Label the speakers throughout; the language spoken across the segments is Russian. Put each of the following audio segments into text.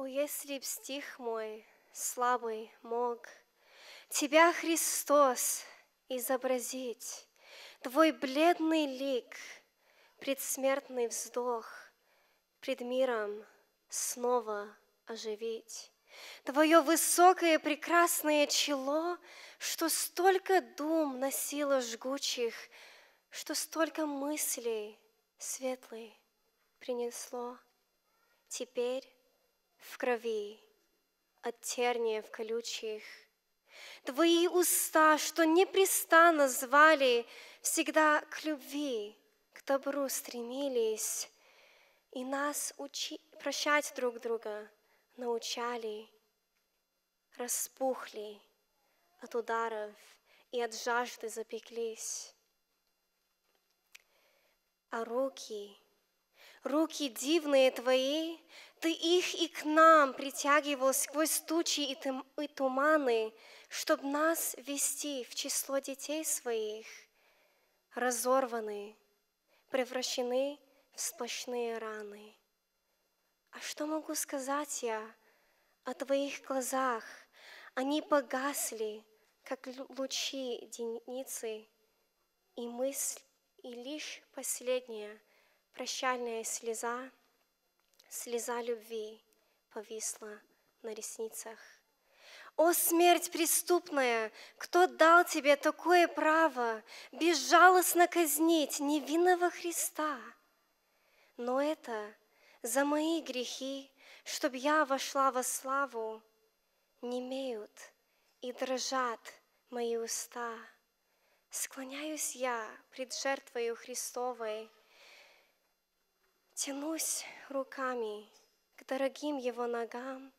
Speaker 1: О, если б стих мой слабый мог Тебя, Христос, изобразить, Твой бледный лик, предсмертный вздох Пред миром снова оживить, Твое высокое прекрасное чело, Что столько дум носило жгучих, Что столько мыслей светлой принесло. Теперь в крови, от терния в колючих. Твои уста, что непрестанно звали, всегда к любви, к добру стремились, и нас учи... прощать друг друга научали, распухли от ударов и от жажды запеклись. А руки Руки дивные Твои, Ты их и к нам притягивал сквозь тучи и, тум, и туманы, чтобы нас вести в число детей своих, разорваны, превращены в сплошные раны. А что могу сказать я о Твоих глазах? Они погасли, как лучи деницы, и мысль, и лишь последняя — Прощальная слеза, слеза любви повисла на ресницах. О, смерть преступная, кто дал тебе такое право безжалостно казнить невинного Христа? Но это за мои грехи, чтоб я вошла во славу, не имеют и дрожат мои уста. Склоняюсь я пред жертвою Христовой — тянусь руками к дорогим его ногам,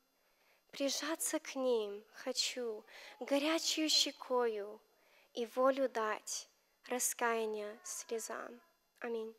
Speaker 1: прижаться к ним хочу горячую щекою и волю дать раскаяния слезам. Аминь.